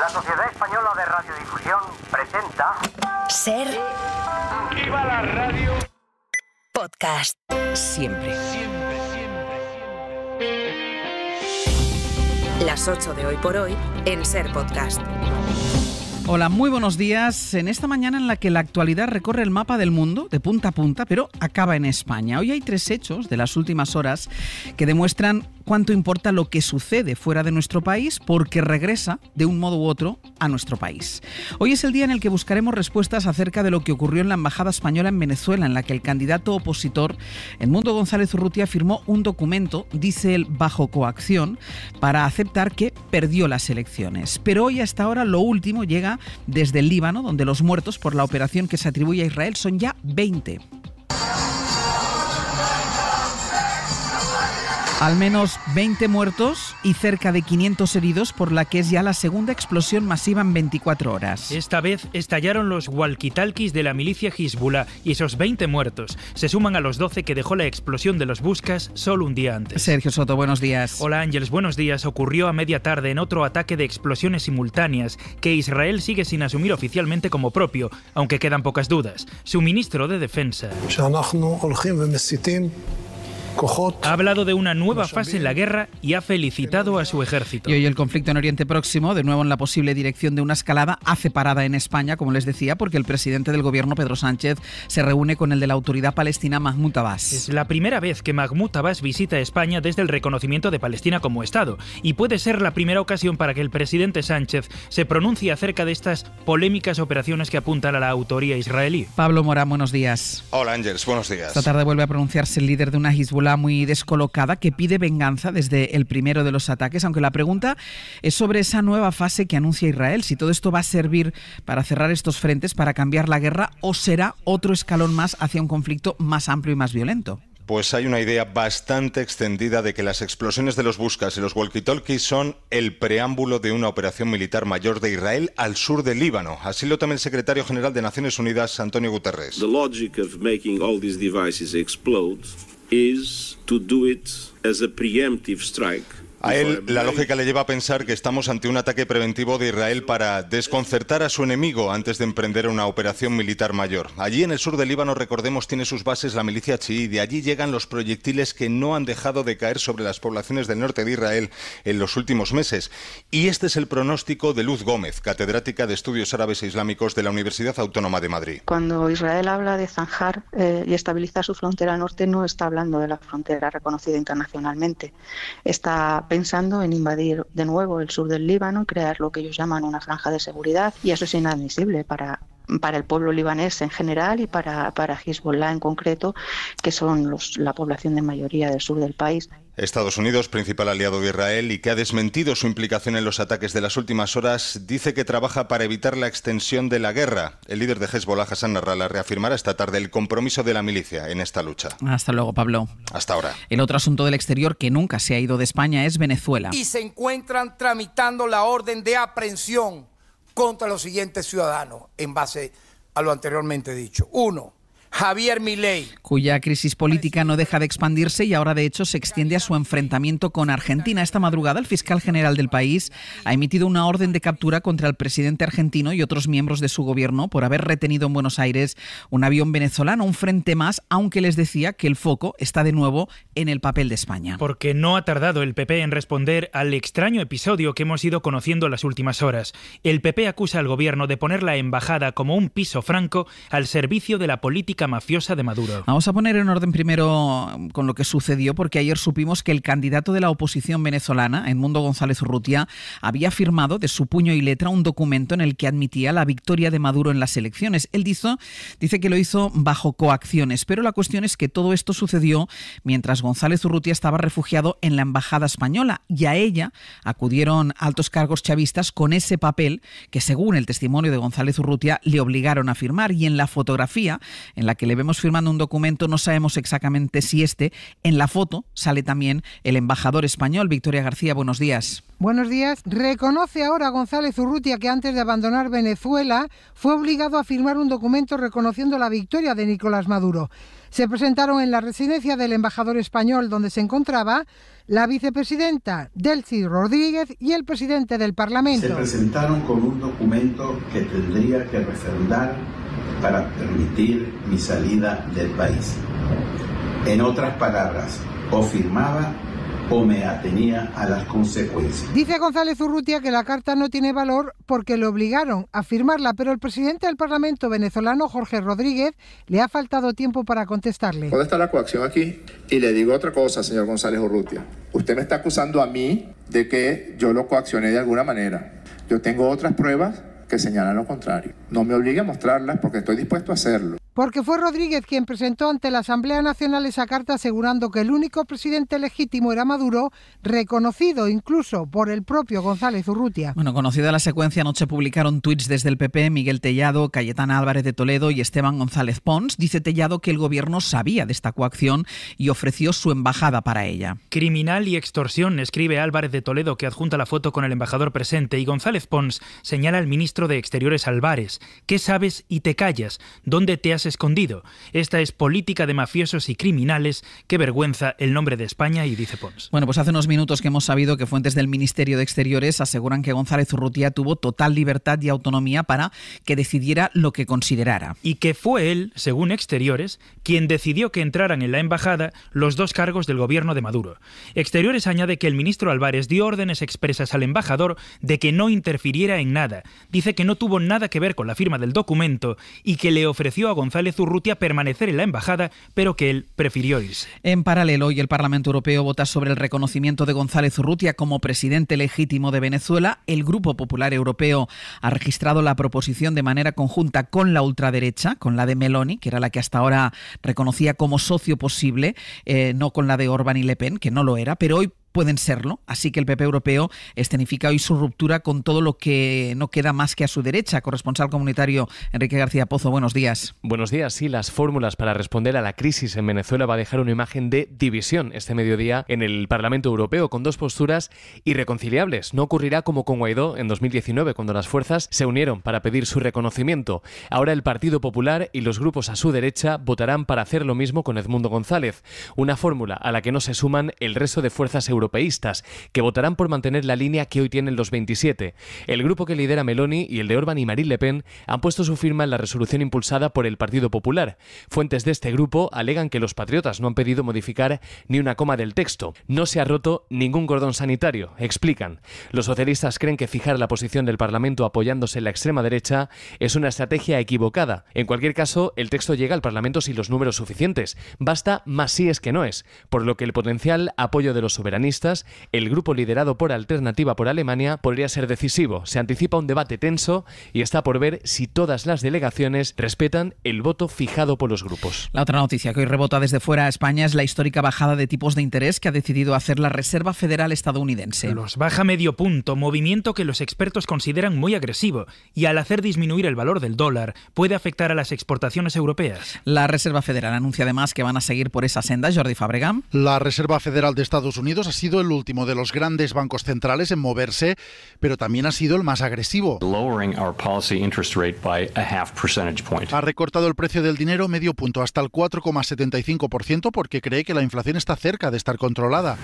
La Sociedad Española de Radiodifusión presenta. Ser. Activa la radio! Podcast. Siempre. Siempre, siempre, siempre. Las 8 de hoy por hoy en Ser Podcast. Hola, muy buenos días. En esta mañana en la que la actualidad recorre el mapa del mundo de punta a punta, pero acaba en España. Hoy hay tres hechos de las últimas horas que demuestran cuánto importa lo que sucede fuera de nuestro país porque regresa de un modo u otro a nuestro país. Hoy es el día en el que buscaremos respuestas acerca de lo que ocurrió en la Embajada Española en Venezuela, en la que el candidato opositor, Edmundo González Urrutia, firmó un documento, dice él, bajo coacción, para aceptar que perdió las elecciones. Pero hoy hasta ahora lo último llega desde el Líbano, donde los muertos por la operación que se atribuye a Israel son ya 20. Al menos 20 muertos y cerca de 500 heridos por la que es ya la segunda explosión masiva en 24 horas. Esta vez estallaron los walkie-talkies de la milicia Hizbula y esos 20 muertos se suman a los 12 que dejó la explosión de los Buscas solo un día antes. Sergio Soto, buenos días. Hola Ángeles, buenos días. Ocurrió a media tarde en otro ataque de explosiones simultáneas que Israel sigue sin asumir oficialmente como propio, aunque quedan pocas dudas. Su ministro de Defensa. Ha hablado de una nueva fase en la guerra y ha felicitado a su ejército. Y hoy el conflicto en Oriente Próximo, de nuevo en la posible dirección de una escalada, hace parada en España, como les decía, porque el presidente del gobierno, Pedro Sánchez, se reúne con el de la autoridad palestina, Mahmoud Abbas. Es la primera vez que Mahmoud Abbas visita España desde el reconocimiento de Palestina como Estado, y puede ser la primera ocasión para que el presidente Sánchez se pronuncie acerca de estas polémicas operaciones que apuntan a la autoría israelí. Pablo Morán, buenos días. Hola, Ángel, buenos días. Esta tarde vuelve a pronunciarse el líder de una Hezbollah muy descolocada que pide venganza desde el primero de los ataques, aunque la pregunta es sobre esa nueva fase que anuncia Israel, si todo esto va a servir para cerrar estos frentes, para cambiar la guerra o será otro escalón más hacia un conflicto más amplio y más violento pues hay una idea bastante extendida de que las explosiones de los buscas y los walkie-talkies son el preámbulo de una operación militar mayor de Israel al sur del Líbano. Así lo toma el secretario general de Naciones Unidas, Antonio Guterres. The is to do it as a preemptive strike A él la lógica le lleva a pensar que estamos ante un ataque preventivo de Israel para desconcertar a su enemigo antes de emprender una operación militar mayor. Allí en el sur del Líbano, recordemos, tiene sus bases la milicia chií. De allí llegan los proyectiles que no han dejado de caer sobre las poblaciones del norte de Israel en los últimos meses. Y este es el pronóstico de Luz Gómez, catedrática de Estudios Árabes e Islámicos de la Universidad Autónoma de Madrid. Cuando Israel habla de zanjar eh, y estabilizar su frontera norte, no está hablando de la frontera reconocida internacionalmente. Está pensando en invadir de nuevo el sur del Líbano, crear lo que ellos llaman una franja de seguridad y eso es inadmisible para, para el pueblo libanés en general y para, para Hezbollah en concreto, que son la población de mayoría del sur del país. Estados Unidos, principal aliado de Israel y que ha desmentido su implicación en los ataques de las últimas horas, dice que trabaja para evitar la extensión de la guerra. El líder de Hezbollah, Hassan Nasrallah, reafirmará esta tarde el compromiso de la milicia en esta lucha. Hasta luego, Pablo. Hasta ahora. El otro asunto del exterior que nunca se ha ido de España es Venezuela. Y se encuentran tramitando la orden de aprehensión contra los siguientes ciudadanos en base a lo anteriormente dicho. Uno, Javier Milei. Cuya crisis política no deja de expandirse y ahora de hecho se extiende a su enfrentamiento con Argentina. Esta madrugada el fiscal general del país ha emitido una orden de captura contra el presidente argentino y otros miembros de su gobierno por haber retenido en Buenos Aires un avión venezolano, un frente más, aunque les decía que el foco está de nuevo en el papel de España. Porque no ha tardado el PP en responder al extraño episodio que hemos ido conociendo las últimas horas. El PP acusa al gobierno de poner la embajada como un piso franco al servicio de la política mafiosa de Maduro. Vamos a poner en orden primero um, con lo que sucedió, porque ayer supimos que el candidato de la oposición venezolana, Edmundo González Urrutia, había firmado de su puño y letra un documento en el que admitía la victoria de Maduro en las elecciones. Él dice, dice que lo hizo bajo coacciones, pero la cuestión es que todo esto sucedió mientras González Urrutia estaba refugiado en la embajada española y a ella acudieron altos cargos chavistas con ese papel que según el testimonio de González Urrutia le obligaron a firmar y en la fotografía en la que le vemos firmando un documento, no sabemos exactamente si este. En la foto sale también el embajador español, Victoria García. Buenos días. Buenos días. Reconoce ahora González Urrutia que antes de abandonar Venezuela fue obligado a firmar un documento reconociendo la victoria de Nicolás Maduro. Se presentaron en la residencia del embajador español donde se encontraba la vicepresidenta Delcy Rodríguez y el presidente del Parlamento. Se presentaron con un documento que tendría que refrendar para permitir mi salida del país. En otras palabras, o firmaba o me atenía a las consecuencias. Dice González Urrutia que la carta no tiene valor porque le obligaron a firmarla, pero el presidente del Parlamento venezolano, Jorge Rodríguez, le ha faltado tiempo para contestarle. ¿Dónde está la coacción aquí? Y le digo otra cosa, señor González Urrutia. Usted me está acusando a mí de que yo lo coaccioné de alguna manera. Yo tengo otras pruebas que señalan lo contrario. No me obligue a mostrarlas porque estoy dispuesto a hacerlo, porque fue Rodríguez quien presentó ante la Asamblea Nacional esa carta asegurando que el único presidente legítimo era Maduro, reconocido incluso por el propio González Urrutia. Bueno, conocida la secuencia, anoche publicaron tweets desde el PP Miguel Tellado, Cayetana Álvarez de Toledo y Esteban González Pons. Dice Tellado que el gobierno sabía de esta coacción y ofreció su embajada para ella. Criminal y extorsión, escribe Álvarez de Toledo, que adjunta la foto con el embajador presente, y González Pons señala al ministro de Exteriores Álvarez. ¿Qué sabes y te callas? ¿Dónde te has escondido. Esta es política de mafiosos y criminales. Qué vergüenza el nombre de España y dice Pons. Bueno, pues hace unos minutos que hemos sabido que fuentes del Ministerio de Exteriores aseguran que González Urrutia tuvo total libertad y autonomía para que decidiera lo que considerara. Y que fue él, según Exteriores, quien decidió que entraran en la embajada los dos cargos del gobierno de Maduro. Exteriores añade que el ministro Álvarez dio órdenes expresas al embajador de que no interfiriera en nada. Dice que no tuvo nada que ver con la firma del documento y que le ofreció a González González Urrutia permanecer en la embajada, pero que él prefirió irse. En paralelo, hoy el Parlamento Europeo vota sobre el reconocimiento de González Urrutia como presidente legítimo de Venezuela. El Grupo Popular Europeo ha registrado la proposición de manera conjunta con la ultraderecha, con la de Meloni, que era la que hasta ahora reconocía como socio posible, eh, no con la de Orban y Le Pen, que no lo era, pero hoy pueden serlo. Así que el PP europeo escenifica hoy su ruptura con todo lo que no queda más que a su derecha. Corresponsal comunitario Enrique García Pozo, buenos días. Buenos días. Sí, las fórmulas para responder a la crisis en Venezuela va a dejar una imagen de división este mediodía en el Parlamento Europeo con dos posturas irreconciliables. No ocurrirá como con Guaidó en 2019 cuando las fuerzas se unieron para pedir su reconocimiento. Ahora el Partido Popular y los grupos a su derecha votarán para hacer lo mismo con Edmundo González, una fórmula a la que no se suman el resto de fuerzas europeas europeístas, que votarán por mantener la línea que hoy tienen los 27. El grupo que lidera Meloni y el de Orban y Marine Le Pen han puesto su firma en la resolución impulsada por el Partido Popular. Fuentes de este grupo alegan que los patriotas no han pedido modificar ni una coma del texto. No se ha roto ningún cordón sanitario, explican. Los socialistas creen que fijar la posición del Parlamento apoyándose en la extrema derecha es una estrategia equivocada. En cualquier caso, el texto llega al Parlamento sin los números suficientes. Basta más si es que no es, por lo que el potencial apoyo de los soberanistas el grupo liderado por Alternativa por Alemania podría ser decisivo. Se anticipa un debate tenso y está por ver si todas las delegaciones respetan el voto fijado por los grupos. La otra noticia que hoy rebota desde fuera a España es la histórica bajada de tipos de interés que ha decidido hacer la Reserva Federal estadounidense. Los baja medio punto, movimiento que los expertos consideran muy agresivo y al hacer disminuir el valor del dólar puede afectar a las exportaciones europeas. La Reserva Federal anuncia además que van a seguir por esa senda Jordi Fabregam. La Reserva Federal de Estados Unidos sido el último de los grandes bancos centrales en moverse, pero también ha sido el más agresivo. Ha recortado el precio del dinero medio punto hasta el 4,75% porque cree que la inflación está cerca de estar controlada.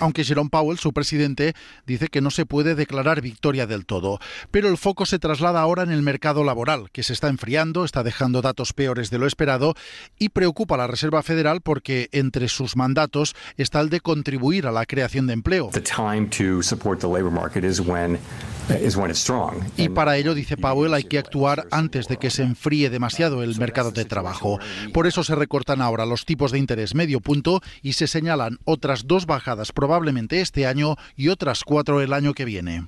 Aunque Jerome Powell, su presidente, dice que no se puede declarar victoria del todo. Pero el foco se traslada ahora en el mercado laboral, que se está enfriando, está dejando datos peores de lo esperado y preocupa a la Reserva Federal porque entre sus mandatos está el de contribuir a la creación de empleo. Y para ello, dice Powell, hay que actuar antes de que se enfríe demasiado el mercado de trabajo. Por eso se recortan ahora los tipos de interés medio punto y se señalan otras dos bajadas probablemente este año y otras cuatro el año que viene.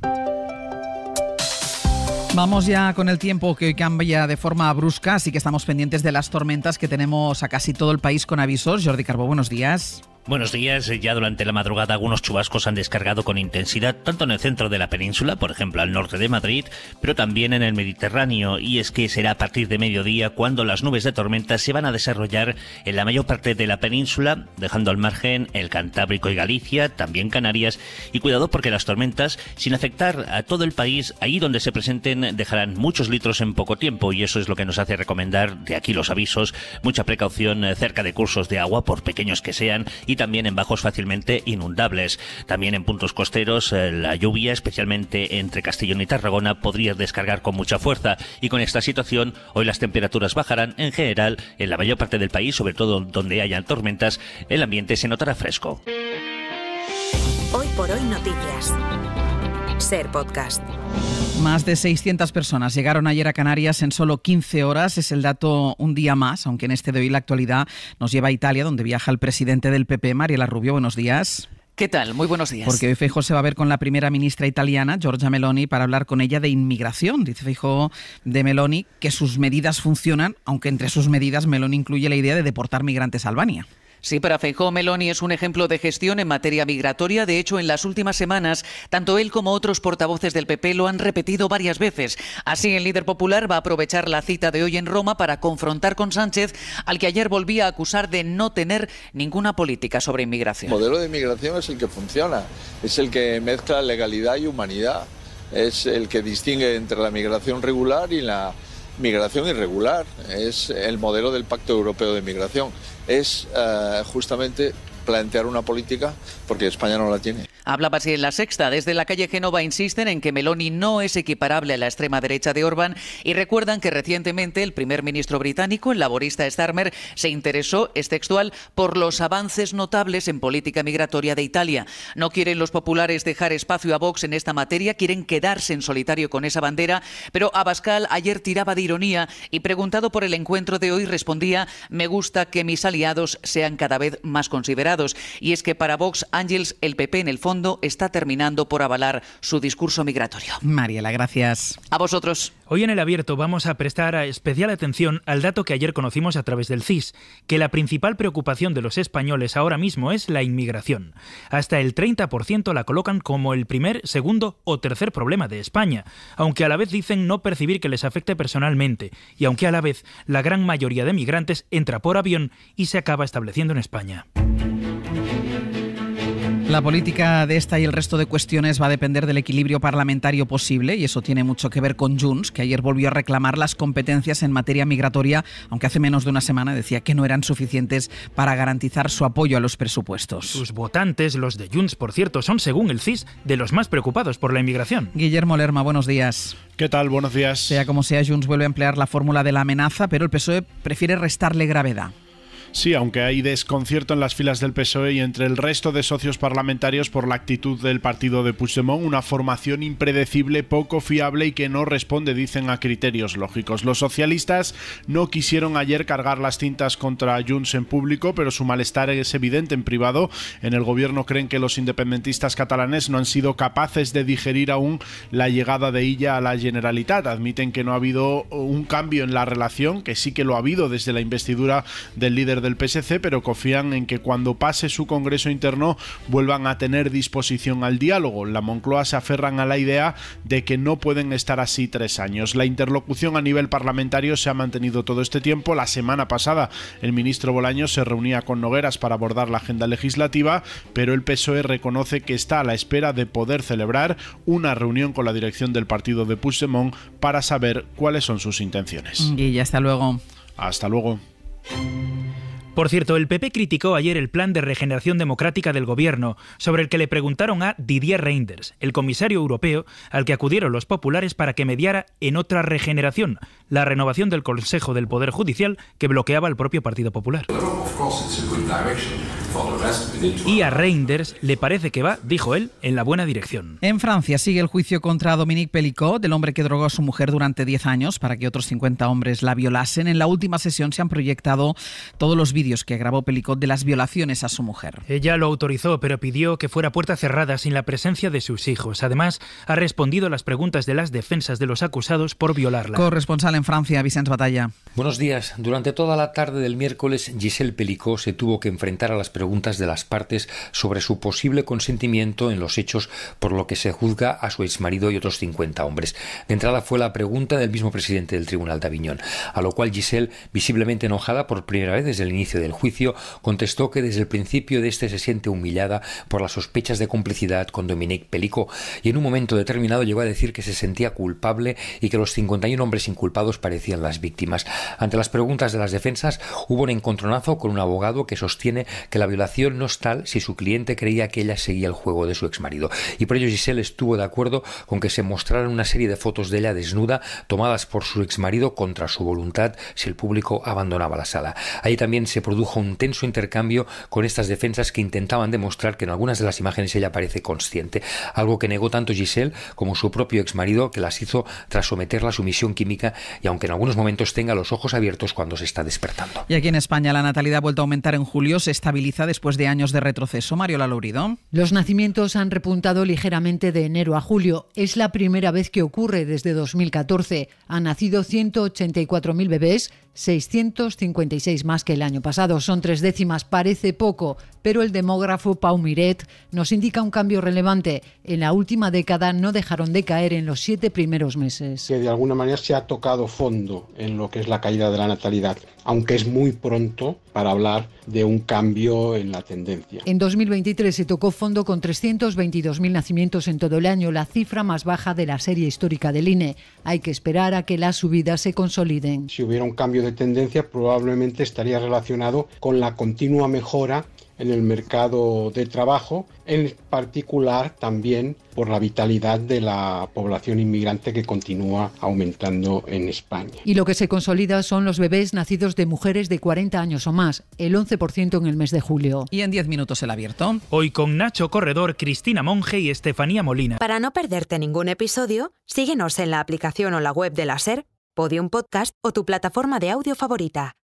Vamos ya con el tiempo que cambia de forma brusca, así que estamos pendientes de las tormentas que tenemos a casi todo el país con avisos. Jordi Carbo, buenos días. Buenos días. Ya durante la madrugada algunos chubascos han descargado con intensidad tanto en el centro de la península, por ejemplo al norte de Madrid, pero también en el Mediterráneo. Y es que será a partir de mediodía cuando las nubes de tormenta se van a desarrollar en la mayor parte de la península, dejando al margen el Cantábrico y Galicia, también Canarias. Y cuidado porque las tormentas, sin afectar a todo el país, ...ahí donde se presenten, dejarán muchos litros en poco tiempo. Y eso es lo que nos hace recomendar, de aquí los avisos, mucha precaución eh, cerca de cursos de agua, por pequeños que sean y también en bajos fácilmente inundables. También en puntos costeros eh, la lluvia, especialmente entre Castellón y Tarragona, podría descargar con mucha fuerza y con esta situación hoy las temperaturas bajarán en general en la mayor parte del país, sobre todo donde hayan tormentas, el ambiente se notará fresco. Hoy por hoy noticias. Podcast. Más de 600 personas llegaron ayer a Canarias en solo 15 horas. Es el dato un día más, aunque en este de hoy la actualidad nos lleva a Italia, donde viaja el presidente del PP, Mariela Rubio. Buenos días. ¿Qué tal? Muy buenos días. Porque hoy Feijóo se va a ver con la primera ministra italiana, Giorgia Meloni, para hablar con ella de inmigración. Dice Feijóo de Meloni que sus medidas funcionan, aunque entre sus medidas Meloni incluye la idea de deportar migrantes a Albania. Sí, para Feijóo Meloni es un ejemplo de gestión en materia migratoria. De hecho, en las últimas semanas, tanto él como otros portavoces del PP lo han repetido varias veces. Así, el líder popular va a aprovechar la cita de hoy en Roma para confrontar con Sánchez, al que ayer volvía a acusar de no tener ninguna política sobre inmigración. El modelo de inmigración es el que funciona, es el que mezcla legalidad y humanidad, es el que distingue entre la migración regular y la migración irregular, es el modelo del Pacto Europeo de Migración, es eh, justamente plantear una política porque España no la tiene. Hablaba así en la sexta. Desde la calle Genova insisten en que Meloni no es equiparable a la extrema derecha de Orban y recuerdan que recientemente el primer ministro británico, el laborista Starmer, se interesó, es textual, por los avances notables en política migratoria de Italia. No quieren los populares dejar espacio a Vox en esta materia, quieren quedarse en solitario con esa bandera, pero Abascal ayer tiraba de ironía y preguntado por el encuentro de hoy respondía, me gusta que mis aliados sean cada vez más considerados. Y es que para Vox, Ángels, el PP en el fondo está terminando por avalar su discurso migratorio. Mariela, gracias. A vosotros. Hoy en el abierto vamos a prestar especial atención al dato que ayer conocimos a través del CIS, que la principal preocupación de los españoles ahora mismo es la inmigración. Hasta el 30% la colocan como el primer, segundo o tercer problema de España, aunque a la vez dicen no percibir que les afecte personalmente, y aunque a la vez la gran mayoría de migrantes entra por avión y se acaba estableciendo en España. La política de esta y el resto de cuestiones va a depender del equilibrio parlamentario posible y eso tiene mucho que ver con Junts, que ayer volvió a reclamar las competencias en materia migratoria, aunque hace menos de una semana decía que no eran suficientes para garantizar su apoyo a los presupuestos. Sus votantes, los de Junts, por cierto, son, según el CIS, de los más preocupados por la inmigración. Guillermo Lerma, buenos días. ¿Qué tal? Buenos días. Sea como sea, Junts vuelve a emplear la fórmula de la amenaza, pero el PSOE prefiere restarle gravedad. Sí, aunque hay desconcierto en las filas del PSOE y entre el resto de socios parlamentarios por la actitud del partido de Puigdemont, una formación impredecible, poco fiable y que no responde, dicen, a criterios lógicos. Los socialistas no quisieron ayer cargar las cintas contra Junts en público, pero su malestar es evidente en privado. En el gobierno creen que los independentistas catalanes no han sido capaces de digerir aún la llegada de ella a la Generalitat. Admiten que no ha habido un cambio en la relación, que sí que lo ha habido desde la investidura del líder del PSC, pero confían en que cuando pase su Congreso interno vuelvan a tener disposición al diálogo. La Moncloa se aferran a la idea de que no pueden estar así tres años. La interlocución a nivel parlamentario se ha mantenido todo este tiempo. La semana pasada el ministro Bolaño se reunía con Nogueras para abordar la agenda legislativa, pero el PSOE reconoce que está a la espera de poder celebrar una reunión con la dirección del partido de Puigdemont para saber cuáles son sus intenciones. Y hasta luego. Hasta luego. Por cierto, el PP criticó ayer el plan de regeneración democrática del gobierno, sobre el que le preguntaron a Didier Reinders, el comisario europeo al que acudieron los populares para que mediara en otra regeneración, la renovación del Consejo del Poder Judicial que bloqueaba el propio Partido Popular. Y a Reinders le parece que va, dijo él, en la buena dirección. En Francia sigue el juicio contra Dominique Pellicot, del hombre que drogó a su mujer durante 10 años para que otros 50 hombres la violasen. En la última sesión se han proyectado todos los vídeos que grabó Pellicot de las violaciones a su mujer. Ella lo autorizó, pero pidió que fuera puerta cerrada sin la presencia de sus hijos. Además, ha respondido a las preguntas de las defensas de los acusados por violarla. Corresponsal en Francia, Vicente Batalla. Buenos días. Durante toda la tarde del miércoles, Giselle Pellicot se tuvo que enfrentar a las preguntas preguntas de las partes sobre su posible consentimiento en los hechos por lo que se juzga a su exmarido y otros 50 hombres. De entrada fue la pregunta del mismo presidente del Tribunal de Aviñón, a lo cual Giselle, visiblemente enojada por primera vez desde el inicio del juicio, contestó que desde el principio de este se siente humillada por las sospechas de complicidad con Dominique Pelico y en un momento determinado llegó a decir que se sentía culpable y que los 51 hombres inculpados parecían las víctimas. Ante las preguntas de las defensas hubo un encontronazo con un abogado que sostiene que la violación no es tal si su cliente creía que ella seguía el juego de su exmarido. Y por ello Giselle estuvo de acuerdo con que se mostraran una serie de fotos de ella desnuda tomadas por su exmarido contra su voluntad si el público abandonaba la sala. Ahí también se produjo un tenso intercambio con estas defensas que intentaban demostrar que en algunas de las imágenes ella parece consciente, algo que negó tanto Giselle como su propio exmarido que las hizo tras someterla a sumisión química y aunque en algunos momentos tenga los ojos abiertos cuando se está despertando. Y aquí en España la natalidad ha vuelto a aumentar en julio, se estabiliza después de años de retroceso. Mario lauridón Los nacimientos han repuntado ligeramente de enero a julio. Es la primera vez que ocurre desde 2014. Han nacido 184.000 bebés, 656 más que el año pasado. Son tres décimas, parece poco, pero el demógrafo Pau Miret nos indica un cambio relevante. En la última década no dejaron de caer en los siete primeros meses. Que de alguna manera se ha tocado fondo en lo que es la caída de la natalidad, aunque es muy pronto para hablar de un cambio en la tendencia. En 2023 se tocó fondo con 322.000 nacimientos en todo el año, la cifra más baja de la serie histórica del INE. Hay que esperar a que las subidas se consoliden. Si hubiera un cambio de tendencia probablemente estaría relacionado con la continua mejora en el mercado de trabajo, en particular también por la vitalidad de la población inmigrante que continúa aumentando en España. Y lo que se consolida son los bebés nacidos de mujeres de 40 años o más, el 11% en el mes de julio. Y en 10 minutos el abierto. Hoy con Nacho Corredor, Cristina Monge y Estefanía Molina. Para no perderte ningún episodio, síguenos en la aplicación o la web de la SER Podium Podcast o tu plataforma de audio favorita.